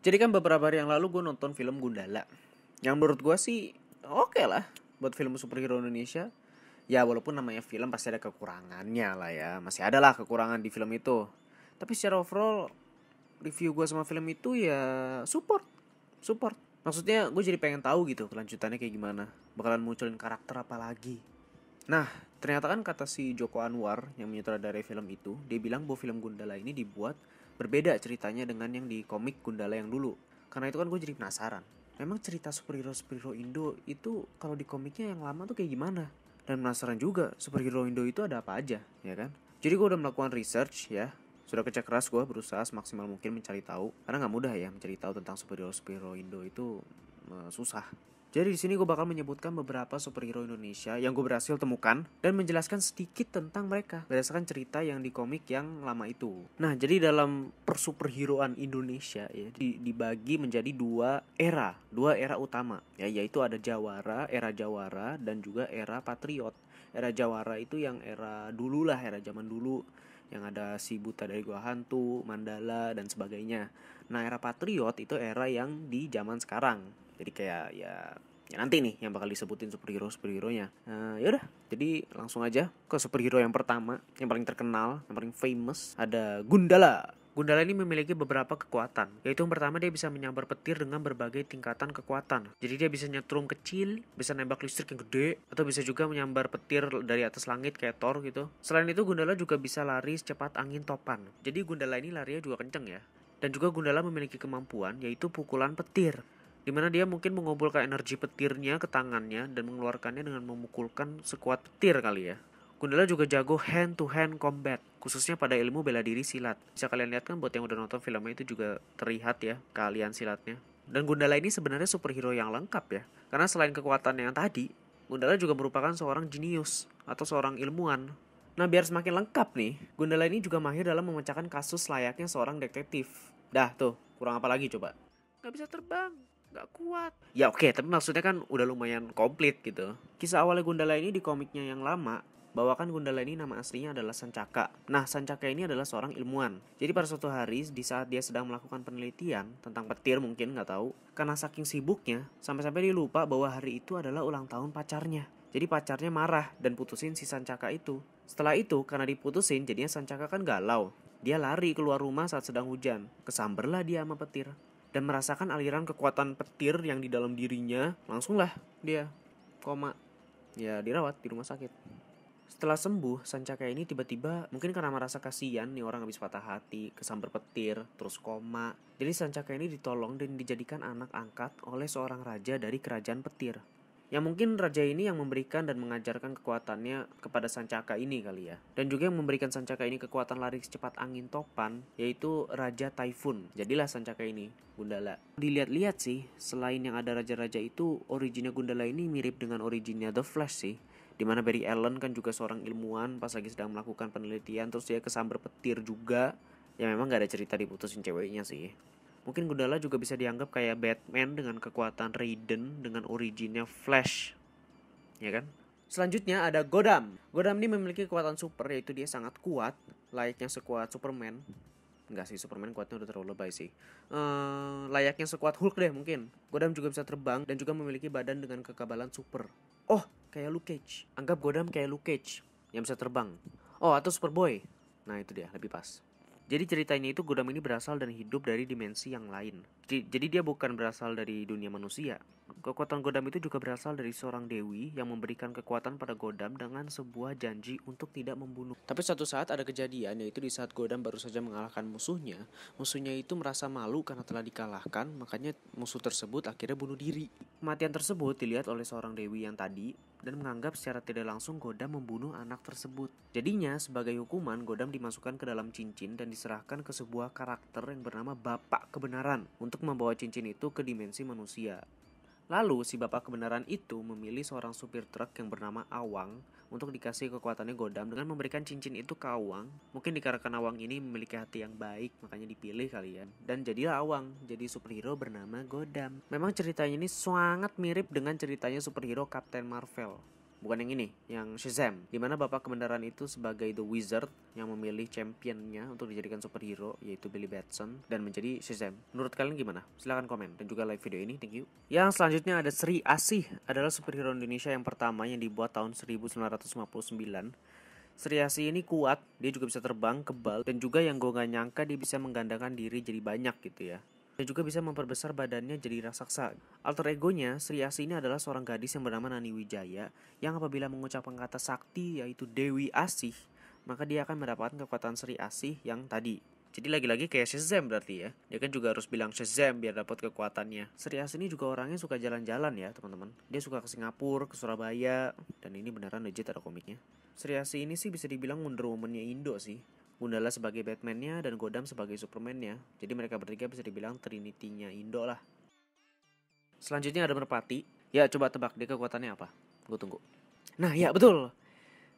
Jadi kan beberapa hari yang lalu gue nonton film Gundala. Yang menurut gue sih oke okay lah buat film superhero Indonesia. Ya walaupun namanya film pasti ada kekurangannya lah ya. Masih ada lah kekurangan di film itu. Tapi secara overall review gue sama film itu ya support. Support. Maksudnya gue jadi pengen tahu gitu kelanjutannya kayak gimana. Bakalan munculin karakter apa lagi. Nah, ternyata kan kata si Joko Anwar yang menyutradarai film itu, dia bilang bahwa film Gundala ini dibuat berbeda ceritanya dengan yang di komik Gundala yang dulu. Karena itu kan gue jadi penasaran. Memang cerita superhero-superhero Indo itu kalau di komiknya yang lama tuh kayak gimana? Dan penasaran juga superhero Indo itu ada apa aja, ya kan? Jadi gue udah melakukan research ya. Sudah kerja keras gue berusaha semaksimal mungkin mencari tahu. Karena nggak mudah ya mencari tahu tentang superhero-superhero Indo itu e, susah. Jadi di sini gue bakal menyebutkan beberapa superhero Indonesia yang gue berhasil temukan dan menjelaskan sedikit tentang mereka berdasarkan cerita yang di komik yang lama itu. Nah, jadi dalam persuperheroan Indonesia ya dibagi menjadi dua era, dua era utama ya yaitu ada Jawara, era Jawara dan juga era Patriot. Era Jawara itu yang era dulu lah era zaman dulu yang ada si buta dari gua hantu, mandala dan sebagainya. Nah, era patriot itu era yang di zaman sekarang. Jadi kayak ya ya nanti nih yang bakal disebutin superhero superheronya uh, udah jadi langsung aja ke superhero yang pertama yang paling terkenal yang paling famous ada Gundala Gundala ini memiliki beberapa kekuatan, yaitu yang pertama dia bisa menyambar petir dengan berbagai tingkatan kekuatan. Jadi dia bisa nyetrum kecil, bisa nembak listrik yang gede, atau bisa juga menyambar petir dari atas langit kayak Thor gitu. Selain itu Gundala juga bisa lari secepat angin topan. Jadi Gundala ini larinya juga kenceng ya. Dan juga Gundala memiliki kemampuan yaitu pukulan petir. Dimana dia mungkin mengumpulkan energi petirnya ke tangannya dan mengeluarkannya dengan memukulkan sekuat petir kali ya. Gundala juga jago hand to hand combat, khususnya pada ilmu bela diri silat. Bisa kalian lihat kan buat yang udah nonton filmnya itu juga terlihat ya kalian silatnya. Dan Gundala ini sebenarnya superhero yang lengkap ya. Karena selain kekuatan yang tadi, Gundala juga merupakan seorang jenius atau seorang ilmuwan. Nah biar semakin lengkap nih, Gundala ini juga mahir dalam memecahkan kasus layaknya seorang detektif. Dah tuh, kurang apa lagi coba? Gak bisa terbang, nggak kuat ya oke okay, tapi maksudnya kan udah lumayan komplit gitu kisah awalnya Gundala ini di komiknya yang lama bahwa kan Gundala ini nama aslinya adalah Sancaka. Nah, Sancaka ini adalah seorang ilmuwan. Jadi pada suatu hari di saat dia sedang melakukan penelitian tentang petir mungkin nggak tahu, karena saking sibuknya sampai-sampai dia lupa bahwa hari itu adalah ulang tahun pacarnya. Jadi pacarnya marah dan putusin si Sancaka itu. Setelah itu karena diputusin jadinya Sancaka kan galau. Dia lari keluar rumah saat sedang hujan. Kesamberlah dia sama petir dan merasakan aliran kekuatan petir yang di dalam dirinya, langsunglah dia koma. Ya, dirawat di rumah sakit. Setelah sembuh, Sancaka ini tiba-tiba mungkin karena merasa kasihan nih orang habis patah hati, kesambar petir, terus koma. Jadi Sancaka ini ditolong dan dijadikan anak angkat oleh seorang raja dari kerajaan petir yang mungkin raja ini yang memberikan dan mengajarkan kekuatannya kepada Sancaka ini kali ya. Dan juga yang memberikan Sancaka ini kekuatan lari secepat angin topan yaitu Raja Typhoon. Jadilah Sancaka ini Gundala. Dilihat-lihat sih, selain yang ada raja-raja itu, originnya Gundala ini mirip dengan originnya The Flash sih. Dimana Barry Allen kan juga seorang ilmuwan pas lagi sedang melakukan penelitian terus dia kesambar petir juga. Ya memang gak ada cerita diputusin ceweknya sih. Mungkin Gundala juga bisa dianggap kayak Batman dengan kekuatan Raiden dengan originnya Flash. Ya kan? Selanjutnya ada Godam. Godam ini memiliki kekuatan super yaitu dia sangat kuat, layaknya sekuat Superman. Enggak sih, Superman kuatnya udah terlalu lebay sih. Ehm, layaknya sekuat Hulk deh mungkin. Godam juga bisa terbang dan juga memiliki badan dengan kekebalan super. Oh, kayak Luke Cage. Anggap Godam kayak Luke Cage yang bisa terbang. Oh, atau Superboy. Nah, itu dia, lebih pas. Jadi ceritanya itu Godam ini berasal dan hidup dari dimensi yang lain. Jadi dia bukan berasal dari dunia manusia, Kekuatan Godam itu juga berasal dari seorang dewi yang memberikan kekuatan pada Godam dengan sebuah janji untuk tidak membunuh. Tapi suatu saat ada kejadian yaitu di saat Godam baru saja mengalahkan musuhnya, musuhnya itu merasa malu karena telah dikalahkan, makanya musuh tersebut akhirnya bunuh diri. Kematian tersebut dilihat oleh seorang dewi yang tadi dan menganggap secara tidak langsung Godam membunuh anak tersebut. Jadinya sebagai hukuman Godam dimasukkan ke dalam cincin dan diserahkan ke sebuah karakter yang bernama Bapak Kebenaran untuk membawa cincin itu ke dimensi manusia. Lalu si bapak kebenaran itu memilih seorang supir truk yang bernama Awang untuk dikasih kekuatannya Godam dengan memberikan cincin itu ke Awang. Mungkin dikarenakan Awang ini memiliki hati yang baik makanya dipilih kalian. Ya. Dan jadilah Awang jadi superhero bernama Godam. Memang ceritanya ini sangat mirip dengan ceritanya superhero Captain Marvel bukan yang ini, yang Shazam. Dimana bapak kebenaran itu sebagai The Wizard yang memilih championnya untuk dijadikan superhero yaitu Billy Batson dan menjadi Shazam. Menurut kalian gimana? Silahkan komen dan juga like video ini. Thank you. Yang selanjutnya ada Sri Asih adalah superhero Indonesia yang pertama yang dibuat tahun 1959 Sri Asih ini kuat, dia juga bisa terbang, kebal, dan juga yang gue gak nyangka dia bisa menggandakan diri jadi banyak gitu ya dan juga bisa memperbesar badannya jadi raksasa. Alter egonya, Sri Asih ini adalah seorang gadis yang bernama Nani Wijaya, yang apabila mengucapkan kata sakti yaitu Dewi Asih, maka dia akan mendapatkan kekuatan Sri Asih yang tadi. Jadi lagi-lagi kayak Shazam berarti ya. Dia kan juga harus bilang Shazam biar dapat kekuatannya. Sri Asih ini juga orangnya suka jalan-jalan ya teman-teman. Dia suka ke Singapura, ke Surabaya, dan ini beneran legit ada komiknya. Sri Asih ini sih bisa dibilang Wonder Woman-nya Indo sih Gundala sebagai Batman-nya dan Godam sebagai Superman-nya. Jadi mereka bertiga bisa dibilang trinitinya Indo lah. Selanjutnya ada Merpati. Ya coba tebak dia kekuatannya apa? Gue tunggu. Nah ya betul.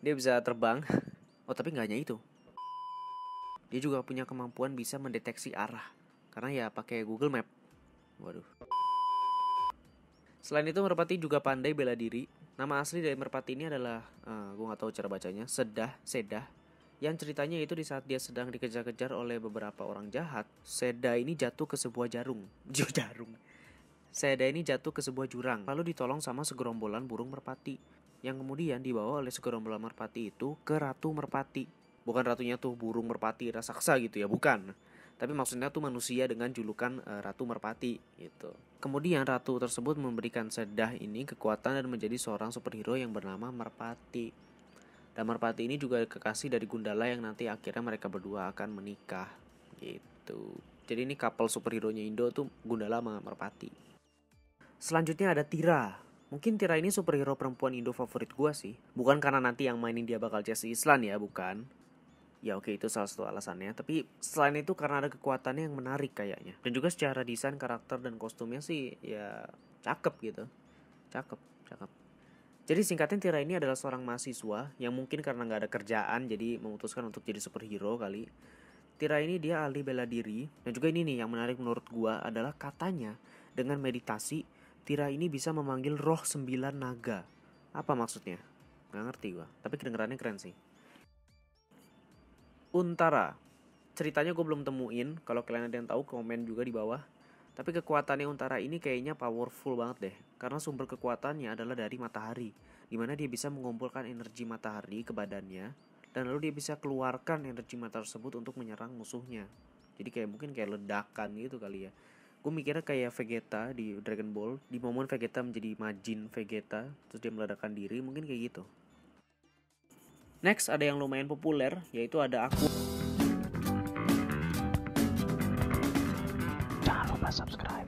Dia bisa terbang. Oh tapi nggak hanya itu. Dia juga punya kemampuan bisa mendeteksi arah. Karena ya pakai Google Map. Waduh. Selain itu Merpati juga pandai bela diri. Nama asli dari Merpati ini adalah, uh, eh, gue nggak tahu cara bacanya, Sedah, Sedah yang ceritanya itu di saat dia sedang dikejar-kejar oleh beberapa orang jahat, Seda ini jatuh ke sebuah jarung. Jo jarung. Seda ini jatuh ke sebuah jurang, lalu ditolong sama segerombolan burung merpati yang kemudian dibawa oleh segerombolan merpati itu ke ratu merpati. Bukan ratunya tuh burung merpati raksasa gitu ya, bukan tapi maksudnya tuh manusia dengan julukan uh, Ratu Merpati gitu. Kemudian ratu tersebut memberikan sedah ini kekuatan dan menjadi seorang superhero yang bernama Merpati. Damarpati ini juga kekasih dari Gundala yang nanti akhirnya mereka berdua akan menikah gitu. Jadi ini couple superhero-nya Indo tuh Gundala sama Merpati. Selanjutnya ada Tira. Mungkin Tira ini superhero perempuan Indo favorit gua sih. Bukan karena nanti yang mainin dia bakal Jesse Islan ya, bukan. Ya oke itu salah satu alasannya Tapi selain itu karena ada kekuatannya yang menarik kayaknya Dan juga secara desain karakter dan kostumnya sih ya cakep gitu Cakep, cakep jadi singkatnya Tira ini adalah seorang mahasiswa yang mungkin karena nggak ada kerjaan jadi memutuskan untuk jadi superhero kali. Tira ini dia ahli bela diri dan juga ini nih yang menarik menurut gua adalah katanya dengan meditasi Tira ini bisa memanggil roh sembilan naga. Apa maksudnya? Gak ngerti gua, tapi kedengarannya keren sih. Untara. Ceritanya gue belum temuin, kalau kalian ada yang tahu komen juga di bawah. Tapi kekuatan yang utara ini kayaknya powerful banget deh, karena sumber kekuatannya adalah dari matahari, dimana dia bisa mengumpulkan energi matahari ke badannya, dan lalu dia bisa keluarkan energi matahari tersebut untuk menyerang musuhnya. Jadi kayak mungkin kayak ledakan gitu kali ya. Gue mikirnya kayak Vegeta di Dragon Ball, di momen Vegeta menjadi Majin Vegeta, terus dia meledakkan diri, mungkin kayak gitu. Next ada yang lumayan populer, yaitu ada aku. subscribe.